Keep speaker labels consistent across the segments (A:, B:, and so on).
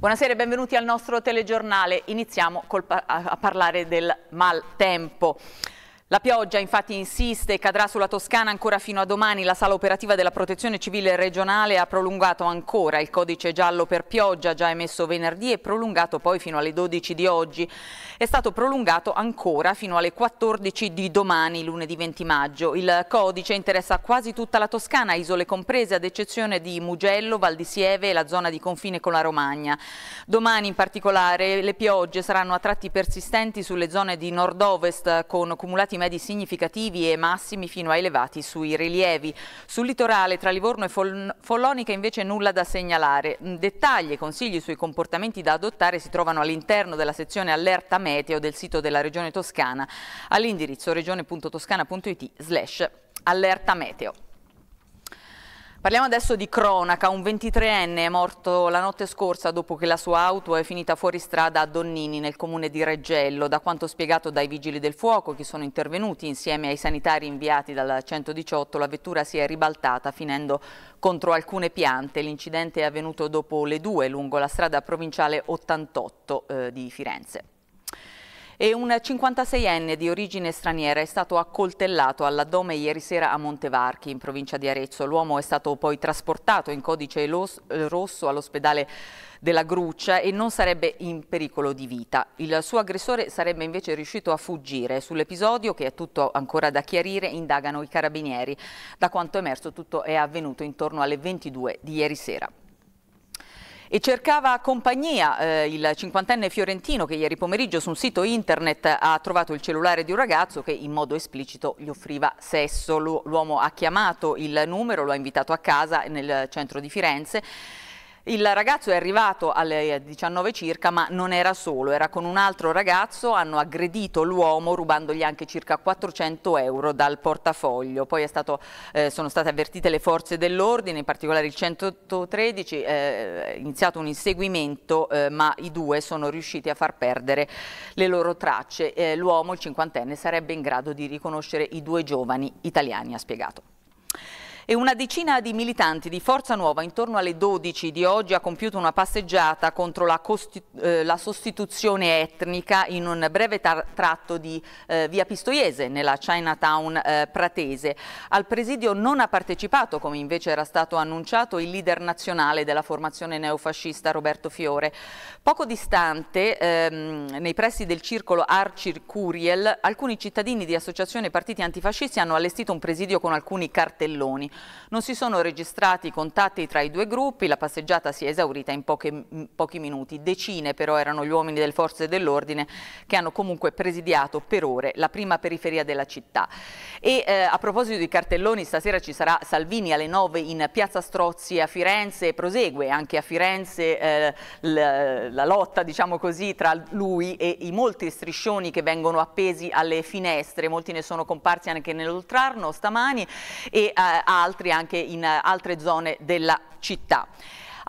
A: Buonasera e benvenuti al nostro telegiornale. Iniziamo col, a, a parlare del maltempo. La pioggia infatti insiste e cadrà sulla Toscana ancora fino a domani. La sala operativa della protezione civile regionale ha prolungato ancora il codice giallo per pioggia già emesso venerdì e prolungato poi fino alle 12 di oggi. È stato prolungato ancora fino alle 14 di domani, lunedì 20 maggio. Il codice interessa quasi tutta la Toscana, isole comprese, ad eccezione di Mugello, Val di Sieve e la zona di confine con la Romagna. Domani in particolare le piogge saranno a tratti persistenti sulle zone di nord-ovest con cumulati medi significativi e massimi fino a elevati sui rilievi. Sul litorale tra Livorno e Follonica invece nulla da segnalare. Mm, dettagli e consigli sui comportamenti da adottare si trovano all'interno della sezione allerta meteo del sito della Regione Toscana all'indirizzo regione.toscana.it slash allerta meteo. Parliamo adesso di cronaca, un 23enne è morto la notte scorsa dopo che la sua auto è finita fuori strada a Donnini nel comune di Reggello, da quanto spiegato dai vigili del fuoco che sono intervenuti insieme ai sanitari inviati dal 118 la vettura si è ribaltata finendo contro alcune piante, l'incidente è avvenuto dopo le due lungo la strada provinciale 88 eh, di Firenze e un 56enne di origine straniera è stato accoltellato all'addome ieri sera a Montevarchi, in provincia di Arezzo. L'uomo è stato poi trasportato in codice rosso all'ospedale della Gruccia e non sarebbe in pericolo di vita. Il suo aggressore sarebbe invece riuscito a fuggire. Sull'episodio, che è tutto ancora da chiarire, indagano i carabinieri. Da quanto emerso tutto è avvenuto intorno alle 22 di ieri sera. E cercava compagnia eh, il cinquantenne fiorentino che ieri pomeriggio su un sito internet ha trovato il cellulare di un ragazzo che in modo esplicito gli offriva sesso. L'uomo ha chiamato il numero, lo ha invitato a casa nel centro di Firenze. Il ragazzo è arrivato alle 19 circa ma non era solo, era con un altro ragazzo, hanno aggredito l'uomo rubandogli anche circa 400 euro dal portafoglio. Poi stato, eh, sono state avvertite le forze dell'ordine, in particolare il 113, eh, è iniziato un inseguimento eh, ma i due sono riusciti a far perdere le loro tracce. Eh, l'uomo, il cinquantenne, sarebbe in grado di riconoscere i due giovani italiani, ha spiegato e una decina di militanti di Forza Nuova intorno alle 12 di oggi ha compiuto una passeggiata contro la, eh, la sostituzione etnica in un breve tratto di eh, via Pistoiese nella Chinatown eh, pratese. Al presidio non ha partecipato, come invece era stato annunciato, il leader nazionale della formazione neofascista Roberto Fiore. Poco distante, ehm, nei pressi del circolo Arcir Curiel, alcuni cittadini di associazione partiti antifascisti hanno allestito un presidio con alcuni cartelloni. Non si sono registrati contatti tra i due gruppi, la passeggiata si è esaurita in, poche, in pochi minuti. Decine però erano gli uomini delle forze dell'ordine che hanno comunque presidiato per ore la prima periferia della città. E eh, a proposito di cartelloni, stasera ci sarà Salvini alle 9 in Piazza Strozzi a Firenze prosegue anche a Firenze eh, la, la lotta, diciamo così, tra lui e i molti striscioni che vengono appesi alle finestre, molti ne sono comparsi anche nell'Oltrarno stamani e eh, altri anche in eh, altre zone della città.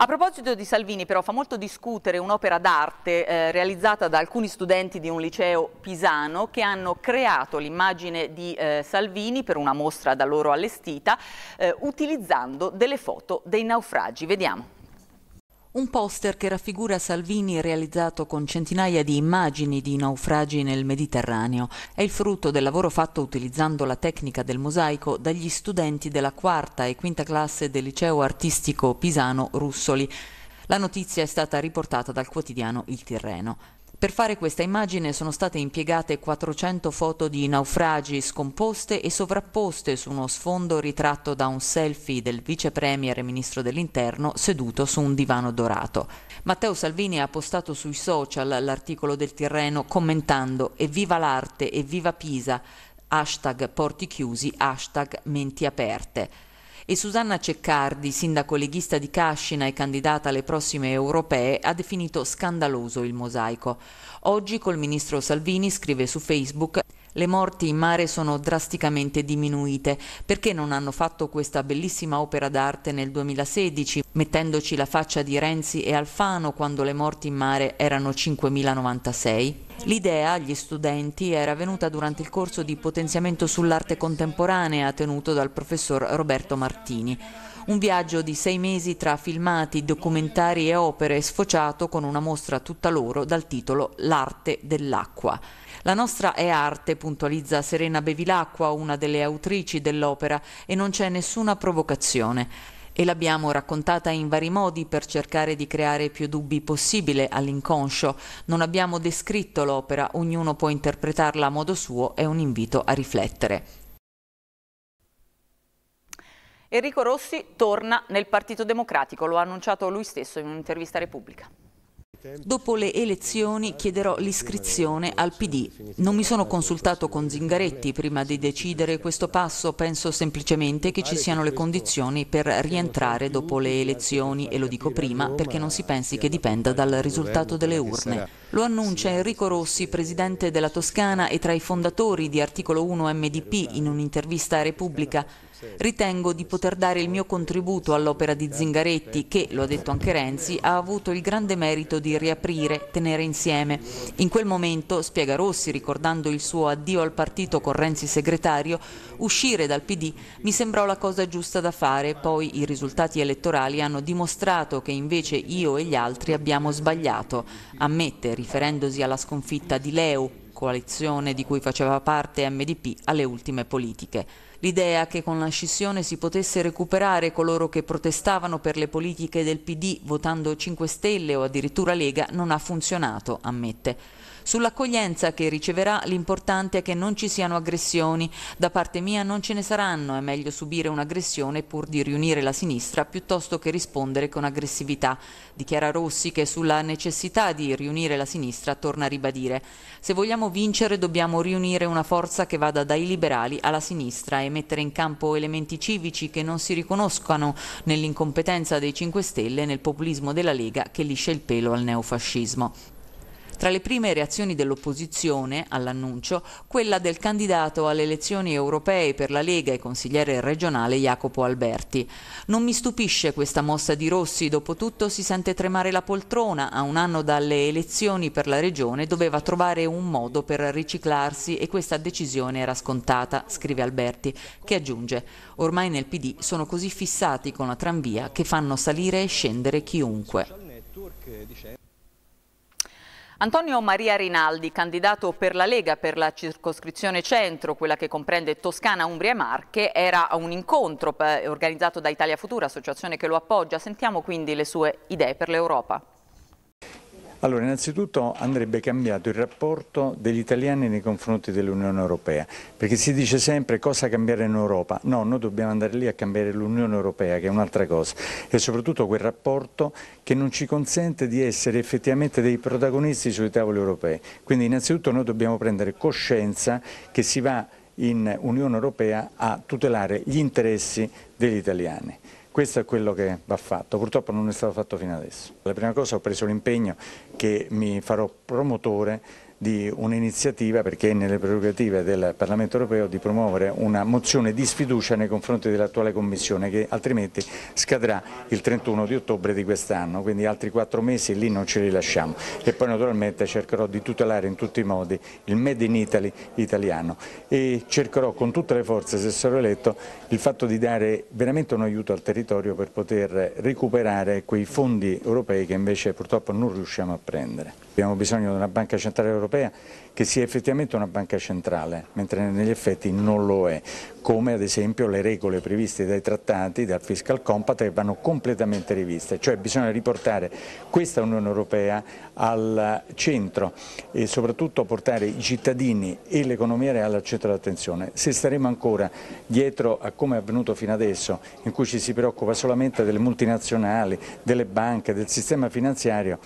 A: A proposito di Salvini però fa molto discutere un'opera d'arte eh, realizzata da alcuni studenti di un liceo pisano che hanno creato l'immagine di eh, Salvini per una mostra da loro allestita eh, utilizzando delle foto dei naufragi. Vediamo un poster che raffigura Salvini realizzato con centinaia di immagini di naufragi nel Mediterraneo. È il frutto del lavoro fatto utilizzando la tecnica del mosaico dagli studenti della quarta e quinta classe del liceo artistico pisano Russoli. La notizia è stata riportata dal quotidiano Il Tirreno. Per fare questa immagine sono state impiegate 400 foto di naufragi scomposte e sovrapposte su uno sfondo ritratto da un selfie del vice premier e ministro dell'interno seduto su un divano dorato. Matteo Salvini ha postato sui social l'articolo del Tirreno commentando Evviva l'arte, evviva Pisa, hashtag porti chiusi, hashtag menti aperte e Susanna Ceccardi, sindaco leghista di Cascina e candidata alle prossime europee, ha definito scandaloso il mosaico. Oggi col ministro Salvini scrive su Facebook le morti in mare sono drasticamente diminuite. Perché non hanno fatto questa bellissima opera d'arte nel 2016, mettendoci la faccia di Renzi e Alfano quando le morti in mare erano 5.096? L'idea agli studenti era venuta durante il corso di potenziamento sull'arte contemporanea tenuto dal professor Roberto Martini. Un viaggio di sei mesi tra filmati, documentari e opere sfociato con una mostra tutta loro dal titolo L'arte dell'acqua. La nostra è arte, puntualizza Serena Bevilacqua, una delle autrici dell'opera, e non c'è nessuna provocazione e l'abbiamo raccontata in vari modi per cercare di creare più dubbi possibile all'inconscio. Non abbiamo descritto l'opera, ognuno può interpretarla a modo suo, è un invito a riflettere. Enrico Rossi torna nel Partito Democratico, lo ha annunciato lui stesso in un'intervista Repubblica. Dopo le elezioni chiederò l'iscrizione al PD. Non mi sono consultato con Zingaretti prima di decidere questo passo, penso semplicemente che ci siano le condizioni per rientrare dopo le elezioni e lo dico prima perché non si pensi che dipenda dal risultato delle urne. Lo annuncia Enrico Rossi, presidente della Toscana e tra i fondatori di Articolo 1 MDP in un'intervista a Repubblica. Ritengo di poter dare il mio contributo all'opera di Zingaretti che, lo ha detto anche Renzi, ha avuto il grande merito di riaprire, tenere insieme. In quel momento, spiega Rossi ricordando il suo addio al partito con Renzi segretario, uscire dal PD mi sembrò la cosa giusta da fare, poi i risultati elettorali hanno dimostrato che invece io e gli altri abbiamo sbagliato, ammette riferendosi alla sconfitta di Leo coalizione di cui faceva parte MDP alle ultime politiche. L'idea che con la scissione si potesse recuperare coloro che protestavano per le politiche del PD votando 5 Stelle o addirittura Lega non ha funzionato, ammette. Sull'accoglienza che riceverà l'importante è che non ci siano aggressioni. Da parte mia non ce ne saranno, è meglio subire un'aggressione pur di riunire la sinistra piuttosto che rispondere con aggressività. Dichiara Rossi che sulla necessità di riunire la sinistra torna a ribadire. Se vogliamo vincere dobbiamo riunire una forza che vada dai liberali alla sinistra e mettere in campo elementi civici che non si riconoscano nell'incompetenza dei 5 Stelle e nel populismo della Lega che lisce il pelo al neofascismo. Tra le prime reazioni dell'opposizione all'annuncio, quella del candidato alle elezioni europee per la Lega e consigliere regionale Jacopo Alberti. Non mi stupisce questa mossa di Rossi, dopotutto si sente tremare la poltrona, a un anno dalle elezioni per la regione doveva trovare un modo per riciclarsi e questa decisione era scontata, scrive Alberti, che aggiunge ormai nel PD sono così fissati con la tranvia che fanno salire e scendere chiunque. Antonio Maria Rinaldi, candidato per la Lega per la circoscrizione centro, quella che comprende Toscana, Umbria e Marche, era a un incontro eh, organizzato da Italia Futura, associazione che lo appoggia. Sentiamo quindi le sue idee per l'Europa.
B: Allora, innanzitutto andrebbe cambiato il rapporto degli italiani nei confronti dell'Unione Europea, perché si dice sempre cosa cambiare in Europa. No, noi dobbiamo andare lì a cambiare l'Unione Europea, che è un'altra cosa, e soprattutto quel rapporto che non ci consente di essere effettivamente dei protagonisti sui tavoli europei. Quindi innanzitutto noi dobbiamo prendere coscienza che si va in Unione Europea a tutelare gli interessi degli italiani. Questo è quello che va fatto, purtroppo non è stato fatto fino adesso. La prima cosa ho preso l'impegno che mi farò promotore di un'iniziativa, perché è nelle prerogative del Parlamento europeo, di promuovere una mozione di sfiducia nei confronti dell'attuale Commissione che altrimenti scadrà il 31 di ottobre di quest'anno, quindi altri quattro mesi lì non ce li lasciamo e poi naturalmente cercherò di tutelare in tutti i modi il Made in Italy italiano e cercherò con tutte le forze, se sarò eletto, il fatto di dare veramente un aiuto al territorio per poter recuperare quei fondi europei che invece purtroppo non riusciamo a prendere. Abbiamo bisogno di una banca centrale europea Europea che sia effettivamente una banca centrale, mentre negli effetti non lo è, come ad esempio le regole previste dai trattati, dal fiscal compact che vanno completamente riviste, cioè bisogna riportare questa Unione Europea al centro e soprattutto portare i cittadini e l'economia reale al centro d'attenzione. Se staremo ancora dietro a come è avvenuto fino adesso, in cui ci si preoccupa solamente delle multinazionali, delle banche, del sistema finanziario,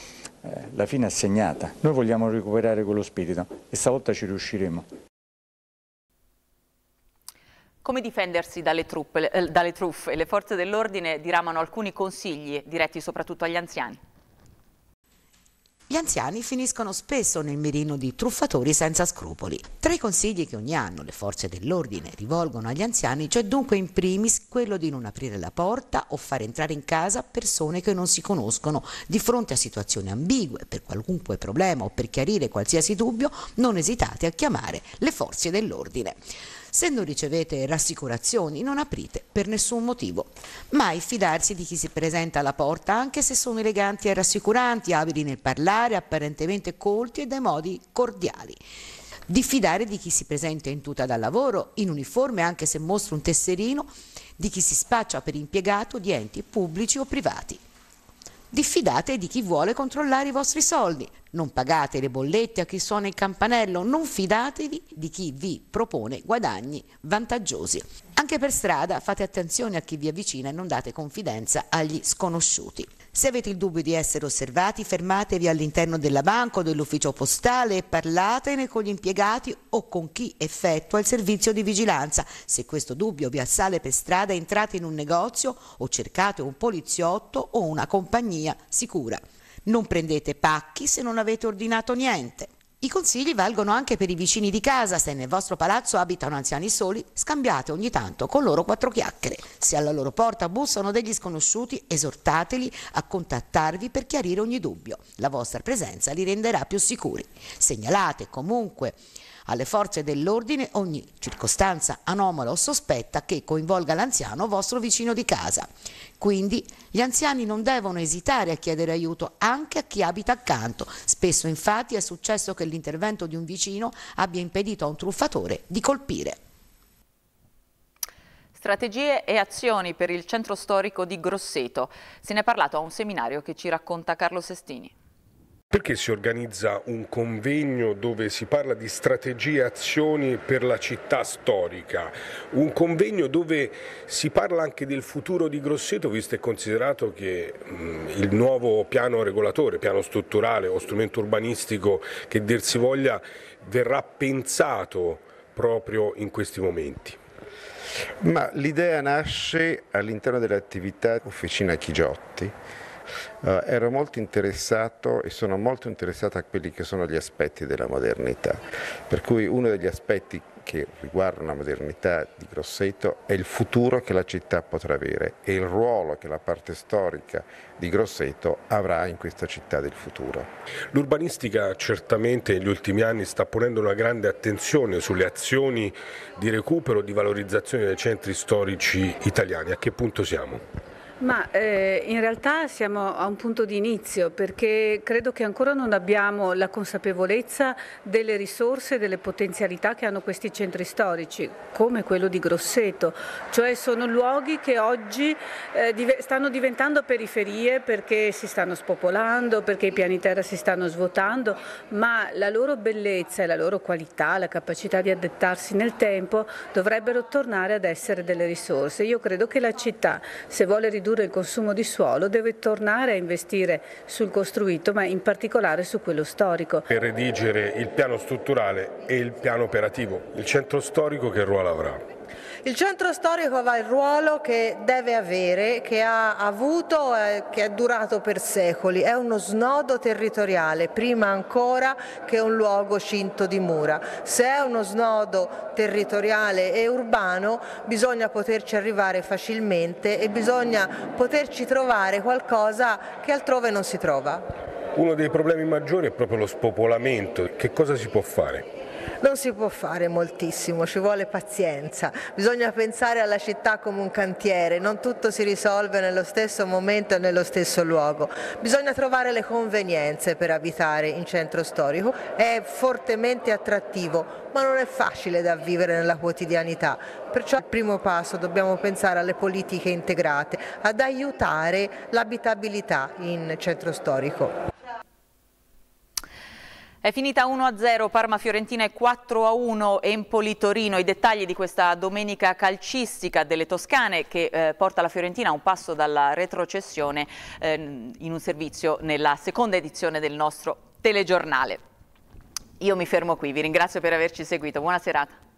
B: eh, la fine è segnata. Noi vogliamo recuperare quello spirito e stavolta ci riusciremo.
A: Come difendersi dalle, truppe, eh, dalle truffe? Le forze dell'ordine diramano alcuni consigli diretti soprattutto agli anziani.
C: Gli anziani finiscono spesso nel mirino di truffatori senza scrupoli. Tra i consigli che ogni anno le forze dell'ordine rivolgono agli anziani c'è dunque in primis quello di non aprire la porta o far entrare in casa persone che non si conoscono. Di fronte a situazioni ambigue, per qualunque problema o per chiarire qualsiasi dubbio, non esitate a chiamare le forze dell'ordine. Se non ricevete rassicurazioni non aprite per nessun motivo. Mai fidarsi di chi si presenta alla porta anche se sono eleganti e rassicuranti, abili nel parlare, apparentemente colti e dai modi cordiali diffidare di chi si presenta in tuta da lavoro, in uniforme anche se mostra un tesserino, di chi si spaccia per impiegato di enti pubblici o privati diffidate di chi vuole controllare i vostri soldi, non pagate le bollette a chi suona il campanello, non fidatevi di chi vi propone guadagni vantaggiosi. Anche per strada fate attenzione a chi vi avvicina e non date confidenza agli sconosciuti. Se avete il dubbio di essere osservati, fermatevi all'interno della banca o dell'ufficio postale e parlatene con gli impiegati o con chi effettua il servizio di vigilanza. Se questo dubbio vi assale per strada, entrate in un negozio o cercate un poliziotto o una compagnia sicura. Non prendete pacchi se non avete ordinato niente. I consigli valgono anche per i vicini di casa. Se nel vostro palazzo abitano anziani soli, scambiate ogni tanto con loro quattro chiacchiere. Se alla loro porta bussano degli sconosciuti, esortateli a contattarvi per chiarire ogni dubbio. La vostra presenza li renderà più sicuri. Segnalate comunque alle forze dell'ordine ogni circostanza anomala o sospetta che coinvolga l'anziano vostro vicino di casa. Quindi gli anziani non devono esitare a chiedere aiuto anche a chi abita accanto. Spesso infatti è successo che l'intervento di un vicino abbia impedito a un truffatore di colpire.
A: Strategie e azioni per il centro storico di Grosseto. Se ne è parlato a un seminario che ci racconta Carlo Sestini.
D: Perché si organizza un convegno dove si parla di strategie e azioni per la città storica? Un convegno dove si parla anche del futuro di Grosseto, visto e considerato che mh, mm, il nuovo piano regolatore, piano strutturale o strumento urbanistico che dir si voglia verrà pensato proprio in questi momenti? Ma l'idea nasce all'interno dell'attività Officina Chigiotti eh, ero molto interessato e sono molto interessato a quelli che sono gli aspetti della modernità, per cui uno degli aspetti che riguarda la modernità di Grosseto è il futuro che la città potrà avere e il ruolo che la parte storica di Grosseto avrà in questa città del futuro. L'urbanistica certamente negli ultimi anni sta ponendo una grande attenzione sulle azioni di recupero e di valorizzazione dei centri storici italiani. A che punto siamo?
A: Ma eh, in realtà siamo a un punto di inizio perché credo che ancora non abbiamo la consapevolezza delle risorse e delle potenzialità che hanno questi centri storici, come quello di Grosseto, cioè sono luoghi che oggi eh, div stanno diventando periferie perché si stanno spopolando, perché i piani terra si stanno svuotando, ma la loro bellezza e la loro qualità, la capacità di adattarsi nel tempo dovrebbero tornare ad essere delle risorse. Io credo che la città, se vuole ridurre ridurre il consumo di suolo deve tornare a investire sul costruito ma in particolare su quello storico.
D: Per redigere il piano strutturale e il piano operativo, il centro storico che ruolo avrà?
A: Il centro storico avrà il ruolo che deve avere, che ha avuto e che è durato per secoli, è uno snodo territoriale, prima ancora che un luogo cinto di mura. Se è uno snodo territoriale e urbano bisogna poterci arrivare facilmente e bisogna poterci trovare qualcosa che altrove non si trova.
D: Uno dei problemi maggiori è proprio lo spopolamento, che cosa si può fare?
A: non si può fare moltissimo, ci vuole pazienza, bisogna pensare alla città come un cantiere, non tutto si risolve nello stesso momento e nello stesso luogo, bisogna trovare le convenienze per abitare in centro storico, è fortemente attrattivo ma non è facile da vivere nella quotidianità, perciò al primo passo dobbiamo pensare alle politiche integrate, ad aiutare l'abitabilità in centro storico. È finita 1-0 Parma-Fiorentina e 4-1 Empoli-Torino. I dettagli di questa domenica calcistica delle Toscane che eh, porta la Fiorentina a un passo dalla retrocessione eh, in un servizio nella seconda edizione del nostro telegiornale. Io mi fermo qui, vi ringrazio per averci seguito. Buona serata.